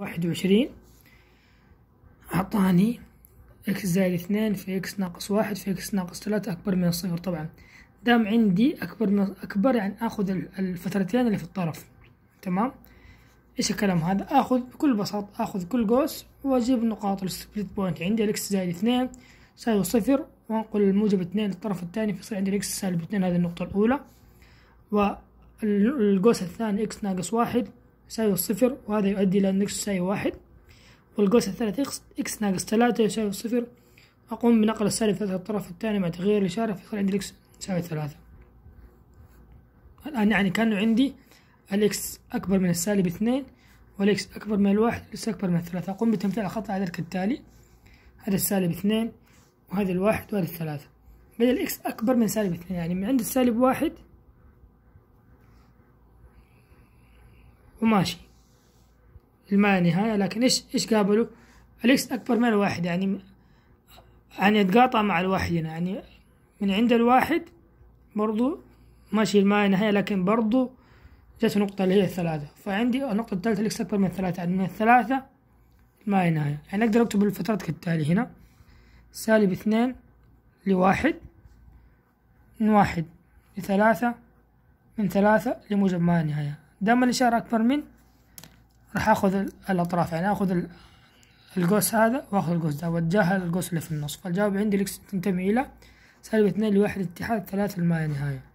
واحد وعشرين أعطاني إكس زائد اثنين في إكس ناقص واحد في إكس ناقص ثلاثة أكبر من الصفر طبعا دام عندي أكبر من أكبر يعني آخذ الفترتين اللي في الطرف تمام إيش الكلام هذا آخذ بكل بساطة آخذ كل قوس وأجيب نقاط السبليت بوينت عندي الإكس زائد اثنين يساوي صفر وأنقل الموجب اثنين للطرف الثاني فيصير عندي الإكس سالب اثنين هذه النقطة الأولى والقوس الثاني إكس ناقص واحد يساوي صفر وهذا يؤدي إلى أن إكس يساوي واحد والقوس الثالث إكس إكس ناقص ثلاثة يساوي صفر أقوم بنقل السالب ثلاثة الطرف الثاني مع تغيير الإشارة فيصير عندي الإكس يساوي ثلاثة الآن يعني كأنه عندي الإكس أكبر من السالب اثنين والإكس أكبر من الواحد والإكس أكبر من الثلاثة أقوم بتمثيل الخط على ذلك التالي هذا السالب اثنين وهذا الواحد وهذا الثلاثة بدل إكس أكبر من سالب اثنين يعني من عند السالب واحد وماشي الماء نهاية لكن إيش إيش قابلوا الإكس أكبر من الواحد يعني يعني يتقاطع مع الواحد هنا يعني من عند الواحد برضو ماشي الماء نهاية لكن برضو جت نقطة اللي هي الثلاثة فعندي النقطة الثالثة الإكس أكبر من الثلاثة يعني من الثلاثة ما نهاية يعني أقدر أكتب الفترات كالتالي هنا سالب اثنين لواحد من واحد لثلاثة من ثلاثة لموجب ما نهاية دام الإشارة أكبر من راح آخذ الأطراف يعني آخذ القوس هذا وآخذ القوس ده وأتجاهل القوس اللي في النص فالجواب عندي الإكس تنتمي إلى سالب اثنين لواحد اتحاد ثلاثة الماء نهاية